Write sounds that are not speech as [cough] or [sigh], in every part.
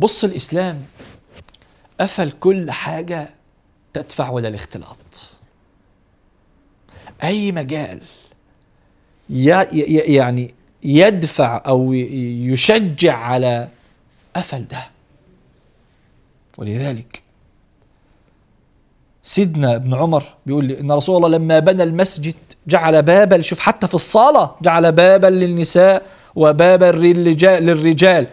بص الإسلام قفل كل حاجة تدفع ولا الاختلاط أي مجال يعني يدفع أو يشجع على قفل ده ولذلك سيدنا ابن عمر بيقول لي ان رسول الله لما بنى المسجد جعل بابا شوف حتى في الصاله جعل بابا للنساء وبابا للرجال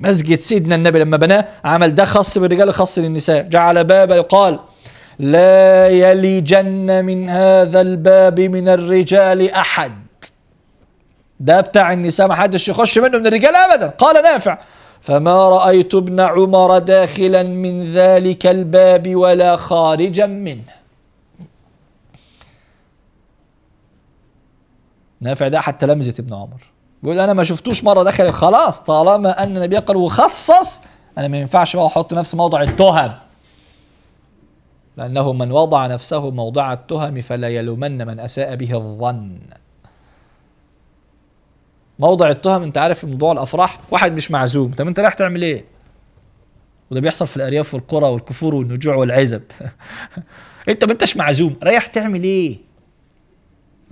مسجد سيدنا النبي لما بناه عمل ده خاص بالرجال خاص للنساء جعل بابا يقال لا يلجن من هذا الباب من الرجال أحد ده بتاع النساء ما حدش يخش منه من الرجال أبدا قال نافع فما رأيت ابن عمر داخلا من ذلك الباب ولا خارجا منه نافع ده حتى لمزة ابن عمر بيقول انا ما شفتوش مره دخل خلاص طالما ان النبي قال وخصص انا ما ينفعش بقى احط نفسي موضع التهم لانه من وضع نفسه موضع التهم فلا يلومن من اساء به الظن موضع التهم انت عارف موضوع الافراح واحد مش معزوم طب انت رايح تعمل ايه وده بيحصل في الارياف والقرى والكفور والنجوع والعزب [laughs] انت ما انتش معزوم رايح تعمل ايه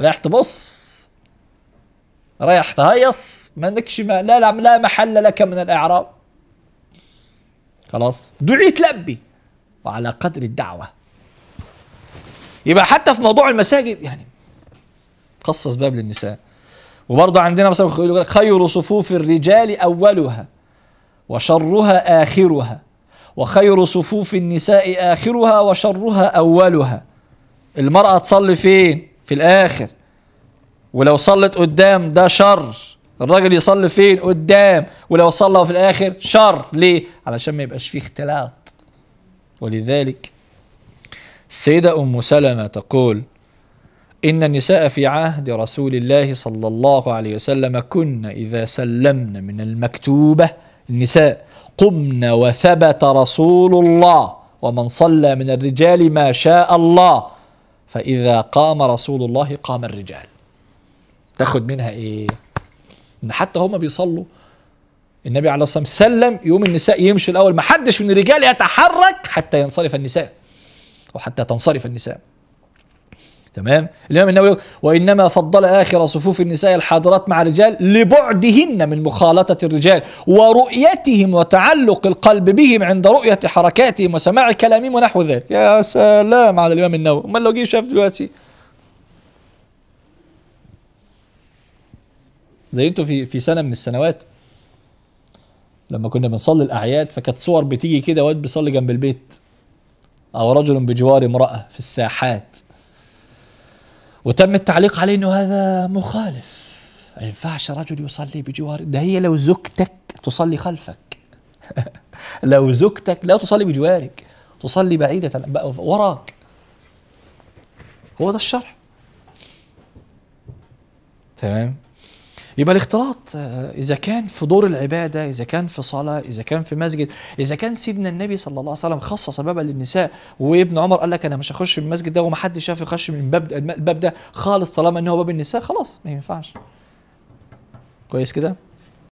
رايح تبص رايح تهيص ما نكش ما لا, لا لا محل لك من الاعراب خلاص دعيت لبي وعلى قدر الدعوه يبقى حتى في موضوع المساجد يعني خصص باب للنساء وبرضه عندنا مثلا يقول لك خير صفوف الرجال اولها وشرها اخرها وخير صفوف النساء اخرها وشرها اولها المراه تصلي فين في الاخر ولو صلت قدام ده شر الراجل يصلي فين قدام ولو صلى في الاخر شر ليه علشان ما يبقاش فيه اختلاط ولذلك السيدة أم سلمة تقول إن النساء في عهد رسول الله صلى الله عليه وسلم كن إذا سلمن من المكتوبة النساء قمن وثبت رسول الله ومن صلى من الرجال ما شاء الله فإذا قام رسول الله قام الرجال تاخد منها ايه ان حتى هما بيصلوا النبي عليه الصلاه والسلام سلم يقوم النساء يمشي الاول ما حدش من الرجال يتحرك حتى ينصرف النساء او حتى تنصرف النساء تمام الامام النووي وانما فضل اخر صفوف النساء الحاضرات مع الرجال لبعدهن من مخالطه الرجال ورؤيتهم وتعلق القلب بهم عند رؤيه حركاتهم وسماع كلامهم ونحو ذلك يا سلام على الامام النووي امال لو جه شاف دلوقتي زي انتوا في في سنه من السنوات لما كنا بنصلي الاعياد فكانت صور بتيجي كده واد بيصلي جنب البيت او رجل بجوار امراه في الساحات وتم التعليق عليه انه هذا مخالف ما ينفعش رجل يصلي بجوار ده هي لو زوجتك تصلي خلفك [laughs] لو زوجتك لا تصلي بجوارك تصلي بعيدة وراك هو ده الشرح تمام يبقى الاختلاط آه، اذا كان في دور العباده اذا كان في صلاه اذا كان في مسجد اذا كان سيدنا النبي صلى الله عليه وسلم خصص بابا للنساء وابن عمر قال لك انا مش هخش من المسجد ده ومحدش يعرف يخش من باب الباب ده خالص طالما ان هو باب النساء خلاص ما ينفعش كويس كده